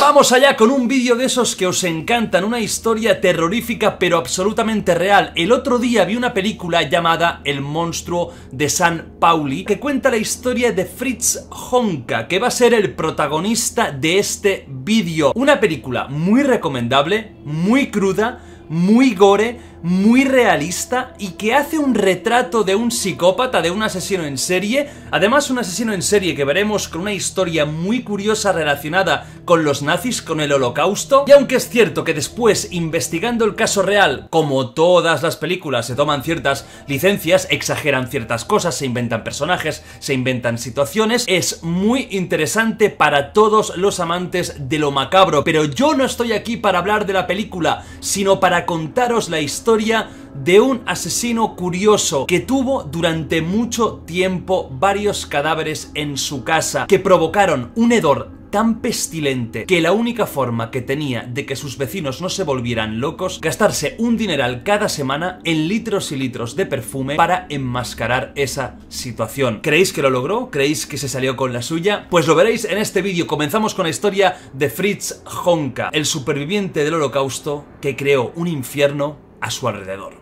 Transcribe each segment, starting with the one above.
Vamos allá con un vídeo de esos que os encantan, una historia terrorífica pero absolutamente real. El otro día vi una película llamada El monstruo de San Pauli que cuenta la historia de Fritz Honka, que va a ser el protagonista de este vídeo. Una película muy recomendable, muy cruda, muy gore, muy realista y que hace un retrato de un psicópata, de un asesino en serie, además un asesino en serie que veremos con una historia muy curiosa relacionada con los nazis, con el holocausto, y aunque es cierto que después, investigando el caso real, como todas las películas se toman ciertas licencias, exageran ciertas cosas, se inventan personajes, se inventan situaciones, es muy interesante para todos los amantes de lo macabro, pero yo no estoy aquí para hablar de la película, sino para contaros la historia de un asesino curioso que tuvo durante mucho tiempo varios cadáveres en su casa que provocaron un hedor tan pestilente que la única forma que tenía de que sus vecinos no se volvieran locos, gastarse un dineral cada semana en litros y litros de perfume para enmascarar esa situación. ¿Creéis que lo logró? ¿Creéis que se salió con la suya? Pues lo veréis en este vídeo. Comenzamos con la historia de Fritz Honka, el superviviente del holocausto que creó un infierno a su alrededor.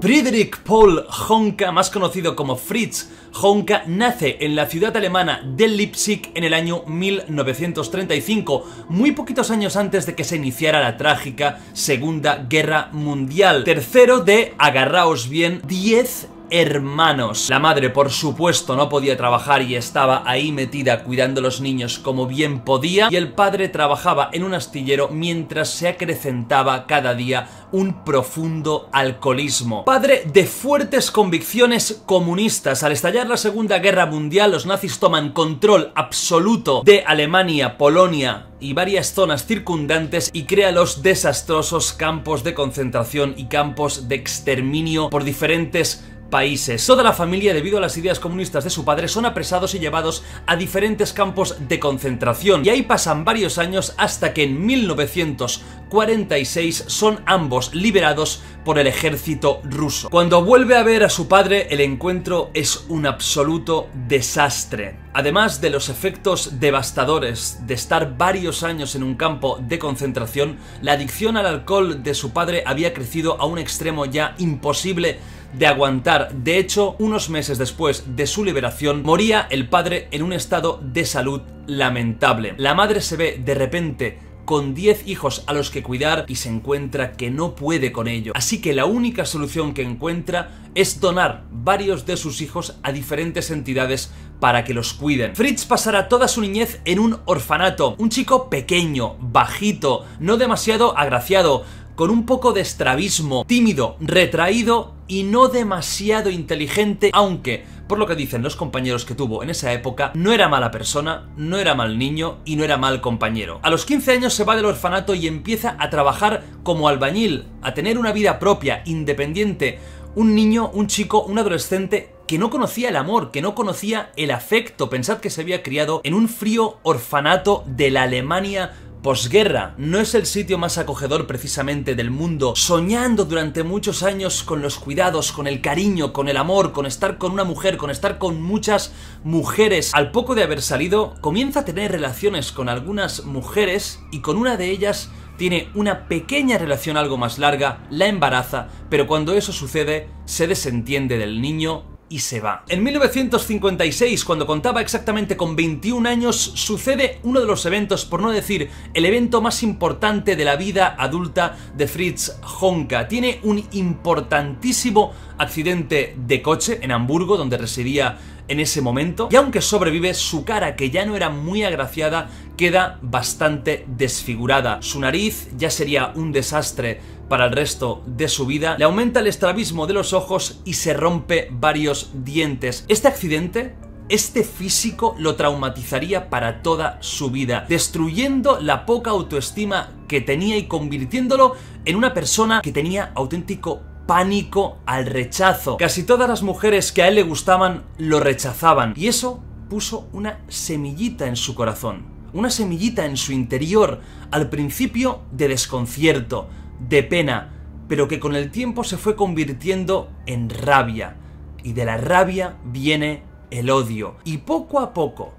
Friedrich Paul Honka, más conocido como Fritz Honka, nace en la ciudad alemana de Leipzig en el año 1935, muy poquitos años antes de que se iniciara la trágica Segunda Guerra Mundial. Tercero de, agarraos bien, 10 hermanos. La madre, por supuesto, no podía trabajar y estaba ahí metida cuidando a los niños como bien podía, y el padre trabajaba en un astillero mientras se acrecentaba cada día un profundo alcoholismo. Padre de fuertes convicciones comunistas, al estallar la Segunda Guerra Mundial, los nazis toman control absoluto de Alemania, Polonia, y varias zonas circundantes y crea los desastrosos campos de concentración y campos de exterminio por diferentes países. Toda la familia, debido a las ideas comunistas de su padre, son apresados y llevados a diferentes campos de concentración. Y ahí pasan varios años hasta que en 1946 son ambos liberados por el ejército ruso. Cuando vuelve a ver a su padre, el encuentro es un absoluto desastre. Además de los efectos devastadores de estar varios años en un campo de concentración, la adicción al alcohol de su padre había crecido a un extremo ya imposible de aguantar. De hecho, unos meses después de su liberación, moría el padre en un estado de salud lamentable. La madre se ve de repente con 10 hijos a los que cuidar y se encuentra que no puede con ello. Así que la única solución que encuentra es donar varios de sus hijos a diferentes entidades para que los cuiden. Fritz pasará toda su niñez en un orfanato, un chico pequeño, bajito, no demasiado agraciado, con un poco de estrabismo, tímido, retraído y no demasiado inteligente, aunque, por lo que dicen los compañeros que tuvo en esa época, no era mala persona, no era mal niño y no era mal compañero. A los 15 años se va del orfanato y empieza a trabajar como albañil, a tener una vida propia, independiente, un niño, un chico, un adolescente que no conocía el amor, que no conocía el afecto. Pensad que se había criado en un frío orfanato de la Alemania posguerra. No es el sitio más acogedor precisamente del mundo, soñando durante muchos años con los cuidados, con el cariño, con el amor, con estar con una mujer, con estar con muchas mujeres. Al poco de haber salido, comienza a tener relaciones con algunas mujeres y con una de ellas tiene una pequeña relación algo más larga, la embaraza, pero cuando eso sucede, se desentiende del niño y se va. En 1956, cuando contaba exactamente con 21 años, sucede uno de los eventos, por no decir el evento más importante de la vida adulta de Fritz Honka. Tiene un importantísimo accidente de coche en Hamburgo, donde residía en ese momento, y aunque sobrevive, su cara, que ya no era muy agraciada, queda bastante desfigurada. Su nariz ya sería un desastre para el resto de su vida, le aumenta el estrabismo de los ojos y se rompe varios dientes. Este accidente este físico lo traumatizaría para toda su vida, destruyendo la poca autoestima que tenía y convirtiéndolo en una persona que tenía auténtico pánico al rechazo. Casi todas las mujeres que a él le gustaban lo rechazaban y eso puso una semillita en su corazón, una semillita en su interior, al principio de desconcierto, de pena, pero que con el tiempo se fue convirtiendo en rabia. Y de la rabia viene el odio. Y poco a poco,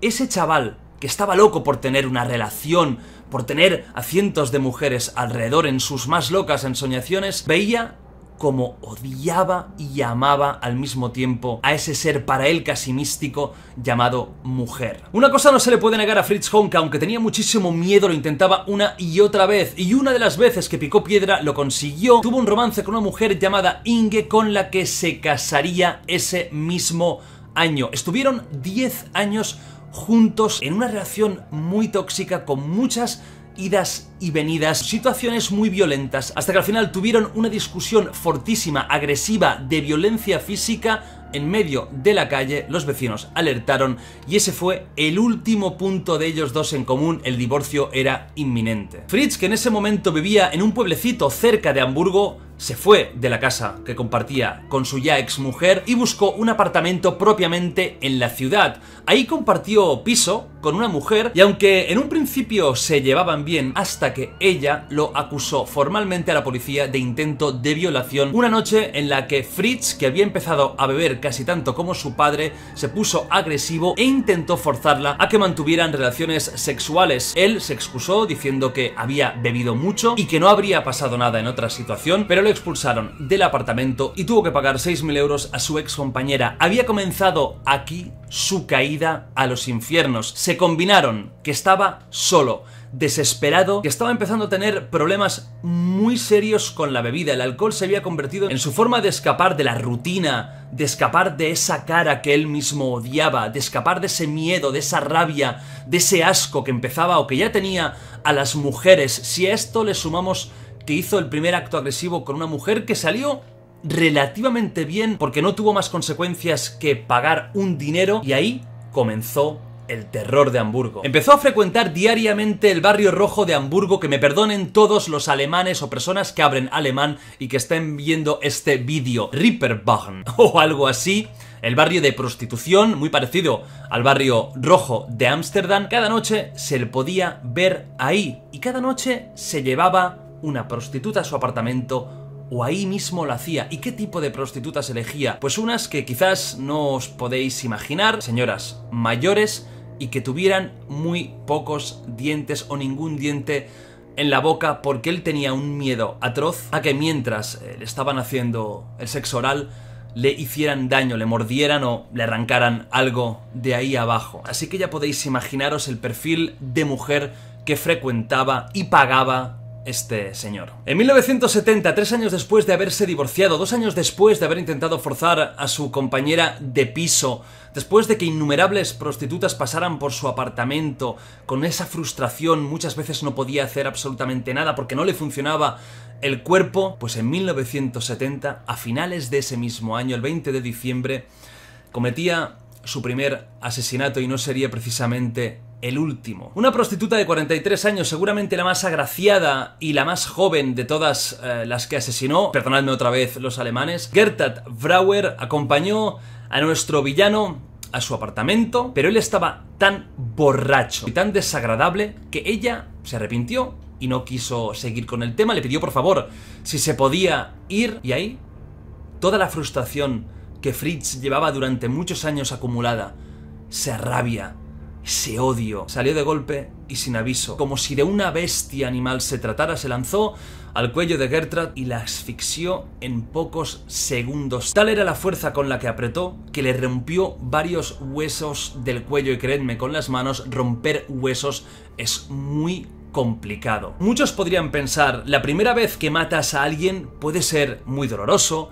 ese chaval que estaba loco por tener una relación, por tener a cientos de mujeres alrededor en sus más locas ensoñaciones, veía como odiaba y amaba al mismo tiempo a ese ser para él casi místico llamado mujer. Una cosa no se le puede negar a Fritz Honka, aunque tenía muchísimo miedo, lo intentaba una y otra vez, y una de las veces que picó piedra lo consiguió, tuvo un romance con una mujer llamada Inge con la que se casaría ese mismo año. Estuvieron 10 años juntos en una relación muy tóxica con muchas idas y venidas, situaciones muy violentas, hasta que al final tuvieron una discusión fortísima, agresiva, de violencia física en medio de la calle, los vecinos alertaron y ese fue el último punto de ellos dos en común, el divorcio era inminente. Fritz, que en ese momento vivía en un pueblecito cerca de Hamburgo, se fue de la casa que compartía con su ya ex mujer y buscó un apartamento propiamente en la ciudad. Ahí compartió piso con una mujer y aunque en un principio se llevaban bien hasta que ella lo acusó formalmente a la policía de intento de violación una noche en la que Fritz, que había empezado a beber casi tanto como su padre, se puso agresivo e intentó forzarla a que mantuvieran relaciones sexuales. Él se excusó diciendo que había bebido mucho y que no habría pasado nada en otra situación, pero lo expulsaron del apartamento y tuvo que pagar 6.000 euros a su ex compañera. Había comenzado aquí su caída a los infiernos. Se combinaron que estaba solo, desesperado, que estaba empezando a tener problemas muy serios con la bebida. El alcohol se había convertido en su forma de escapar de la rutina, de escapar de esa cara que él mismo odiaba, de escapar de ese miedo, de esa rabia, de ese asco que empezaba o que ya tenía a las mujeres. Si a esto le sumamos que hizo el primer acto agresivo con una mujer que salió relativamente bien porque no tuvo más consecuencias que pagar un dinero y ahí comenzó el terror de Hamburgo. Empezó a frecuentar diariamente el barrio rojo de Hamburgo, que me perdonen todos los alemanes o personas que hablen alemán y que estén viendo este vídeo, Ripperbahn o algo así. El barrio de prostitución, muy parecido al barrio rojo de Ámsterdam, cada noche se le podía ver ahí y cada noche se llevaba una prostituta a su apartamento o ahí mismo lo hacía. ¿Y qué tipo de prostitutas elegía? Pues unas que quizás no os podéis imaginar, señoras mayores y que tuvieran muy pocos dientes o ningún diente en la boca porque él tenía un miedo atroz a que mientras eh, le estaban haciendo el sexo oral le hicieran daño, le mordieran o le arrancaran algo de ahí abajo. Así que ya podéis imaginaros el perfil de mujer que frecuentaba y pagaba este señor. En 1970, tres años después de haberse divorciado, dos años después de haber intentado forzar a su compañera de piso, después de que innumerables prostitutas pasaran por su apartamento, con esa frustración muchas veces no podía hacer absolutamente nada porque no le funcionaba el cuerpo, pues en 1970, a finales de ese mismo año, el 20 de diciembre, cometía su primer asesinato y no sería precisamente el último. Una prostituta de 43 años, seguramente la más agraciada y la más joven de todas eh, las que asesinó, perdonadme otra vez los alemanes, Gertat Brauer acompañó a nuestro villano a su apartamento, pero él estaba tan borracho y tan desagradable que ella se arrepintió y no quiso seguir con el tema, le pidió por favor si se podía ir y ahí toda la frustración que Fritz llevaba durante muchos años acumulada se arrabia se odio. Salió de golpe y sin aviso, como si de una bestia animal se tratara, se lanzó al cuello de Gertrude y la asfixió en pocos segundos. Tal era la fuerza con la que apretó que le rompió varios huesos del cuello y creedme, con las manos romper huesos es muy complicado. Muchos podrían pensar, la primera vez que matas a alguien puede ser muy doloroso,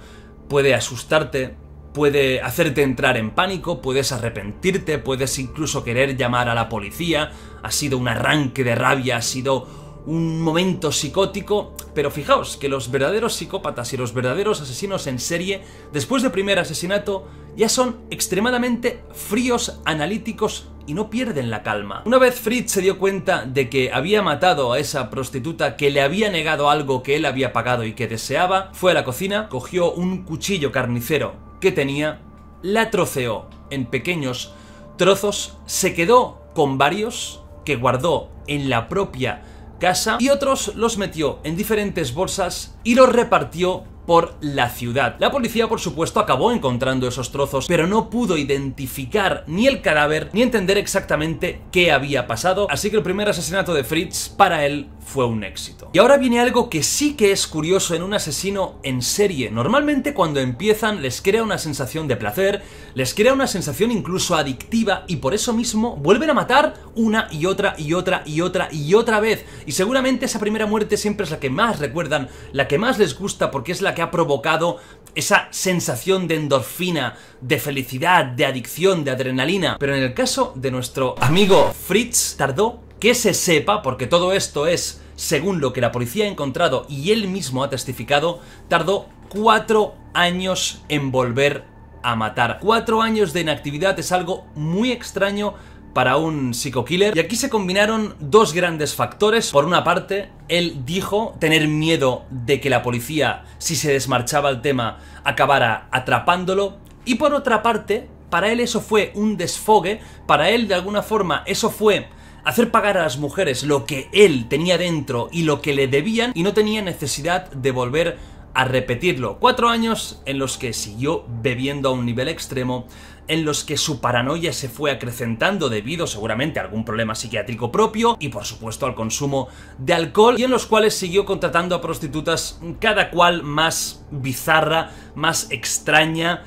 puede asustarte, puede hacerte entrar en pánico, puedes arrepentirte, puedes incluso querer llamar a la policía, ha sido un arranque de rabia, ha sido un momento psicótico, pero fijaos que los verdaderos psicópatas y los verdaderos asesinos en serie, después del primer asesinato, ya son extremadamente fríos, analíticos y no pierden la calma. Una vez Fritz se dio cuenta de que había matado a esa prostituta que le había negado algo que él había pagado y que deseaba, fue a la cocina, cogió un cuchillo carnicero que tenía, la troceó en pequeños trozos, se quedó con varios que guardó en la propia casa y otros los metió en diferentes bolsas y los repartió por la ciudad. La policía, por supuesto, acabó encontrando esos trozos, pero no pudo identificar ni el cadáver ni entender exactamente qué había pasado, así que el primer asesinato de Fritz para él fue un éxito. Y ahora viene algo que sí que es curioso en un asesino en serie. Normalmente cuando empiezan les crea una sensación de placer, les crea una sensación incluso adictiva y por eso mismo vuelven a matar una y otra y otra y otra y otra vez. Y seguramente esa primera muerte siempre es la que más recuerdan, la que más les gusta porque es la que ha provocado esa sensación de endorfina, de felicidad, de adicción, de adrenalina. Pero en el caso de nuestro amigo Fritz, tardó que se sepa, porque todo esto es según lo que la policía ha encontrado y él mismo ha testificado, tardó cuatro años en volver a matar. Cuatro años de inactividad es algo muy extraño para un psico Y aquí se combinaron dos grandes factores. Por una parte, él dijo tener miedo de que la policía, si se desmarchaba el tema, acabara atrapándolo. Y por otra parte, para él eso fue un desfogue, para él de alguna forma eso fue hacer pagar a las mujeres lo que él tenía dentro y lo que le debían y no tenía necesidad de volver a repetirlo. Cuatro años en los que siguió bebiendo a un nivel extremo, en los que su paranoia se fue acrecentando debido seguramente a algún problema psiquiátrico propio y por supuesto al consumo de alcohol y en los cuales siguió contratando a prostitutas cada cual más bizarra, más extraña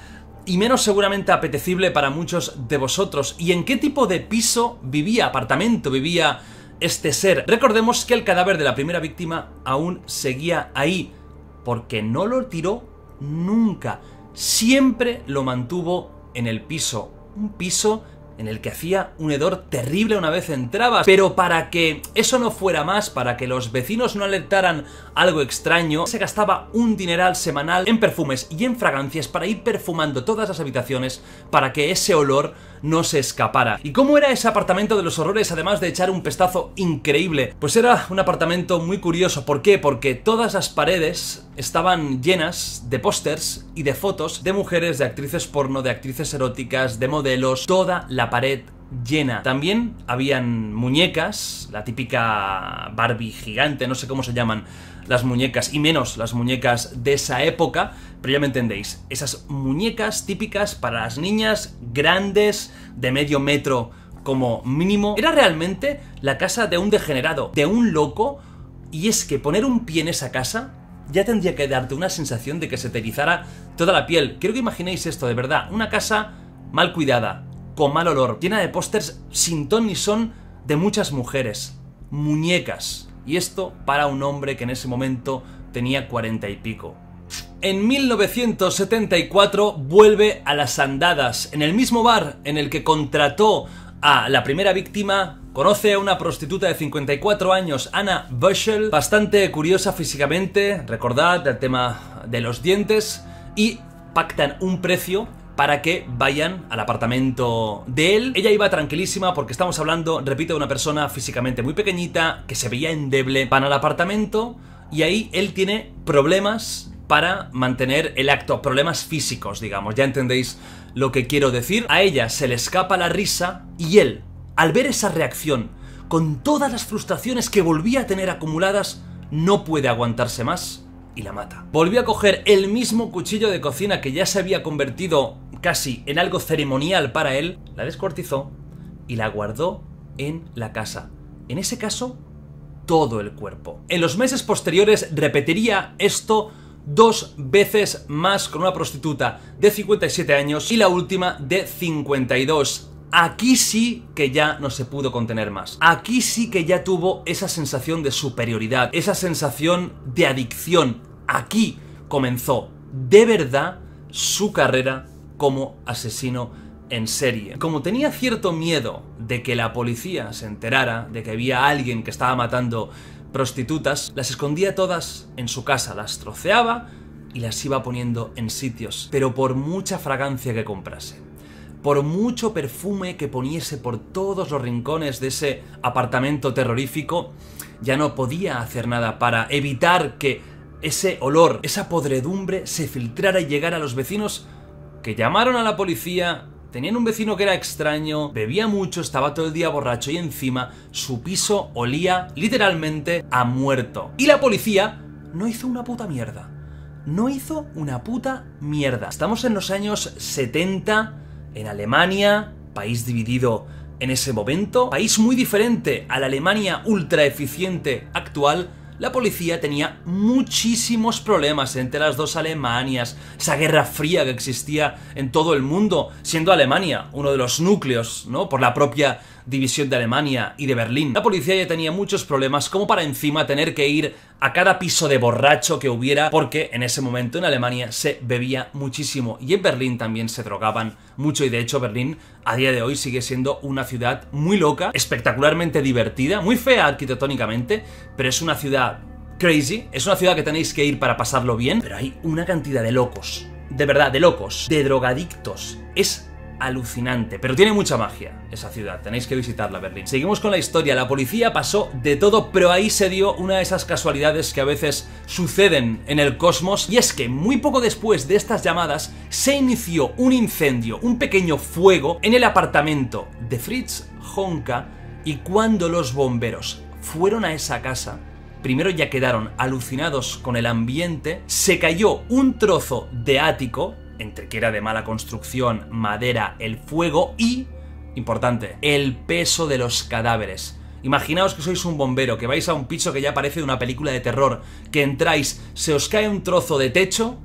y menos seguramente apetecible para muchos de vosotros. ¿Y en qué tipo de piso vivía, apartamento vivía este ser? Recordemos que el cadáver de la primera víctima aún seguía ahí porque no lo tiró nunca. Siempre lo mantuvo en el piso. Un piso en el que hacía un hedor terrible una vez entrabas. Pero para que eso no fuera más, para que los vecinos no alertaran algo extraño, se gastaba un dineral semanal en perfumes y en fragancias para ir perfumando todas las habitaciones para que ese olor no se escapara. ¿Y cómo era ese apartamento de los horrores además de echar un pestazo increíble? Pues era un apartamento muy curioso. ¿Por qué? Porque todas las paredes estaban llenas de pósters y de fotos de mujeres, de actrices porno, de actrices eróticas, de modelos, toda la pared llena. También habían muñecas, la típica Barbie gigante, no sé cómo se llaman las muñecas, y menos las muñecas de esa época, pero ya me entendéis, esas muñecas típicas para las niñas grandes de medio metro como mínimo, era realmente la casa de un degenerado, de un loco, y es que poner un pie en esa casa ya tendría que darte una sensación de que se te erizara toda la piel. creo que imaginéis esto, de verdad, una casa mal cuidada, con mal olor, llena de pósters sin ton ni son de muchas mujeres, muñecas. Y esto para un hombre que en ese momento tenía cuarenta y pico en 1974 vuelve a las andadas, en el mismo bar en el que contrató a la primera víctima, conoce a una prostituta de 54 años, Anna Bushel, bastante curiosa físicamente, recordad el tema de los dientes, y pactan un precio para que vayan al apartamento de él. Ella iba tranquilísima porque estamos hablando, repito, de una persona físicamente muy pequeñita, que se veía endeble. Van al apartamento y ahí él tiene problemas para mantener el acto, problemas físicos, digamos, ya entendéis lo que quiero decir. A ella se le escapa la risa y él, al ver esa reacción, con todas las frustraciones que volvía a tener acumuladas, no puede aguantarse más y la mata. Volvió a coger el mismo cuchillo de cocina que ya se había convertido casi en algo ceremonial para él, la descuartizó y la guardó en la casa. En ese caso, todo el cuerpo. En los meses posteriores repetiría esto dos veces más con una prostituta de 57 años y la última de 52. Aquí sí que ya no se pudo contener más. Aquí sí que ya tuvo esa sensación de superioridad, esa sensación de adicción. Aquí comenzó de verdad su carrera como asesino en serie. Como tenía cierto miedo de que la policía se enterara de que había alguien que estaba matando prostitutas, las escondía todas en su casa, las troceaba y las iba poniendo en sitios, pero por mucha fragancia que comprase, por mucho perfume que poniese por todos los rincones de ese apartamento terrorífico, ya no podía hacer nada para evitar que ese olor, esa podredumbre se filtrara y llegara a los vecinos que llamaron a la policía Tenían un vecino que era extraño, bebía mucho, estaba todo el día borracho y encima su piso olía literalmente a muerto. Y la policía no hizo una puta mierda. No hizo una puta mierda. Estamos en los años 70, en Alemania, país dividido en ese momento, país muy diferente a la Alemania ultra eficiente actual, la policía tenía muchísimos problemas entre las dos Alemanias, esa guerra fría que existía en todo el mundo, siendo Alemania uno de los núcleos, ¿no? Por la propia división de Alemania y de Berlín. La policía ya tenía muchos problemas como para encima tener que ir a cada piso de borracho que hubiera porque en ese momento en Alemania se bebía muchísimo y en Berlín también se drogaban mucho y de hecho Berlín a día de hoy sigue siendo una ciudad muy loca, espectacularmente divertida, muy fea arquitectónicamente, pero es una ciudad crazy, es una ciudad que tenéis que ir para pasarlo bien, pero hay una cantidad de locos, de verdad, de locos, de drogadictos, es alucinante, pero tiene mucha magia esa ciudad, tenéis que visitarla Berlín. Seguimos con la historia, la policía pasó de todo, pero ahí se dio una de esas casualidades que a veces suceden en el cosmos, y es que muy poco después de estas llamadas se inició un incendio, un pequeño fuego, en el apartamento de Fritz Honka, y cuando los bomberos fueron a esa casa, primero ya quedaron alucinados con el ambiente, se cayó un trozo de ático, entre que era de mala construcción, madera, el fuego y, importante, el peso de los cadáveres. Imaginaos que sois un bombero, que vais a un piso que ya parece de una película de terror, que entráis, se os cae un trozo de techo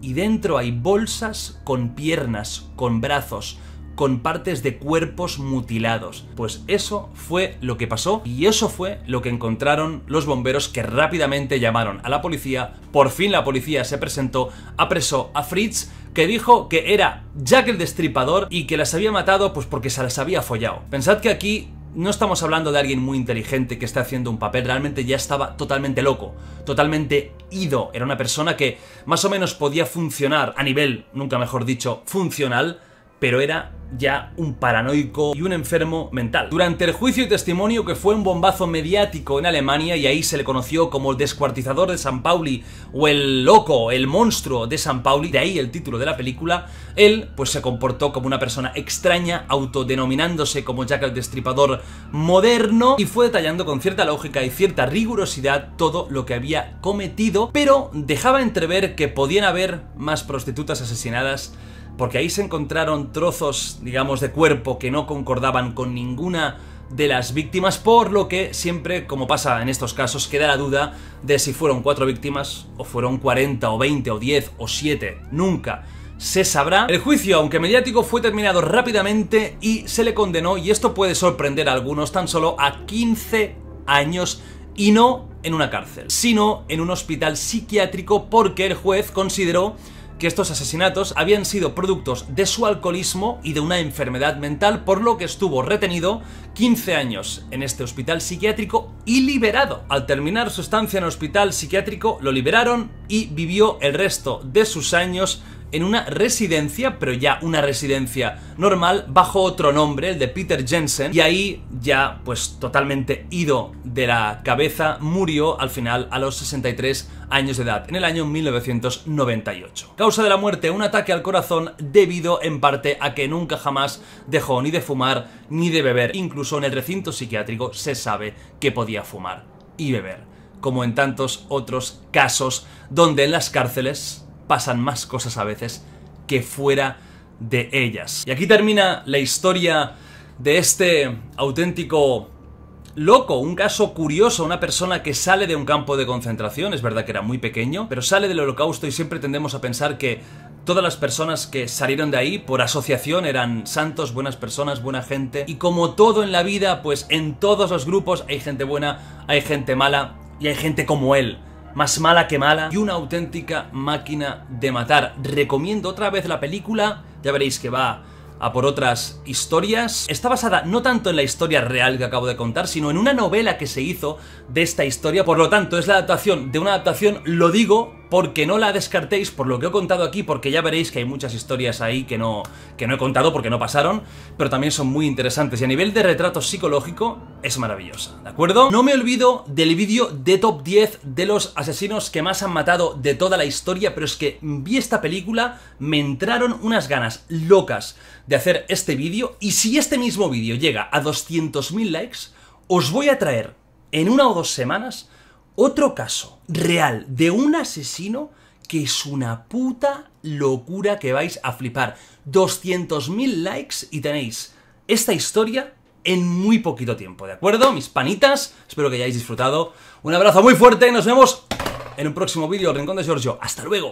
y dentro hay bolsas con piernas, con brazos, con partes de cuerpos mutilados. Pues eso fue lo que pasó y eso fue lo que encontraron los bomberos que rápidamente llamaron a la policía. Por fin la policía se presentó, apresó a Fritz, que dijo que era Jack el Destripador y que las había matado pues porque se las había follado. Pensad que aquí no estamos hablando de alguien muy inteligente que está haciendo un papel, realmente ya estaba totalmente loco, totalmente ido. Era una persona que más o menos podía funcionar a nivel, nunca mejor dicho, funcional, pero era ya un paranoico y un enfermo mental. Durante el juicio y testimonio que fue un bombazo mediático en Alemania y ahí se le conoció como el descuartizador de San Pauli o el loco, el monstruo de San Pauli, de ahí el título de la película, él pues se comportó como una persona extraña, autodenominándose como Jack el Destripador moderno y fue detallando con cierta lógica y cierta rigurosidad todo lo que había cometido, pero dejaba entrever que podían haber más prostitutas asesinadas porque ahí se encontraron trozos, digamos, de cuerpo que no concordaban con ninguna de las víctimas, por lo que siempre, como pasa en estos casos, queda la duda de si fueron cuatro víctimas, o fueron 40, o 20, o diez, o siete, Nunca se sabrá. El juicio, aunque mediático, fue terminado rápidamente y se le condenó, y esto puede sorprender a algunos, tan solo a 15 años y no en una cárcel, sino en un hospital psiquiátrico porque el juez consideró que estos asesinatos habían sido productos de su alcoholismo y de una enfermedad mental, por lo que estuvo retenido 15 años en este hospital psiquiátrico y liberado. Al terminar su estancia en el hospital psiquiátrico, lo liberaron y vivió el resto de sus años en una residencia, pero ya una residencia normal, bajo otro nombre, el de Peter Jensen, y ahí ya pues totalmente ido de la cabeza, murió al final a los 63 años de edad, en el año 1998. Causa de la muerte, un ataque al corazón debido en parte a que nunca jamás dejó ni de fumar ni de beber, incluso en el recinto psiquiátrico se sabe que podía fumar y beber como en tantos otros casos donde en las cárceles pasan más cosas a veces que fuera de ellas. Y aquí termina la historia de este auténtico loco, un caso curioso, una persona que sale de un campo de concentración, es verdad que era muy pequeño, pero sale del holocausto y siempre tendemos a pensar que todas las personas que salieron de ahí por asociación eran santos, buenas personas, buena gente, y como todo en la vida, pues en todos los grupos hay gente buena, hay gente mala y hay gente como él más mala que mala y una auténtica máquina de matar. Recomiendo otra vez la película, ya veréis que va a por otras historias. Está basada no tanto en la historia real que acabo de contar, sino en una novela que se hizo de esta historia, por lo tanto es la adaptación de una adaptación, lo digo, porque no la descartéis por lo que he contado aquí, porque ya veréis que hay muchas historias ahí que no, he contado porque no pasaron, pero también son muy interesantes y a nivel de retrato psicológico es maravillosa, ¿de acuerdo? No me olvido del vídeo de top 10 de los asesinos que más han matado de toda la historia, pero es que vi esta película, me entraron unas ganas locas de hacer este vídeo y si este mismo vídeo llega a 200.000 likes, os voy a traer en una o dos semanas otro caso real de un asesino que es una puta locura que vais a flipar. 200.000 likes y tenéis esta historia en muy poquito tiempo, ¿de acuerdo? Mis panitas, espero que hayáis disfrutado. Un abrazo muy fuerte, y nos vemos en un próximo vídeo, Rincón de Giorgio. ¡Hasta luego!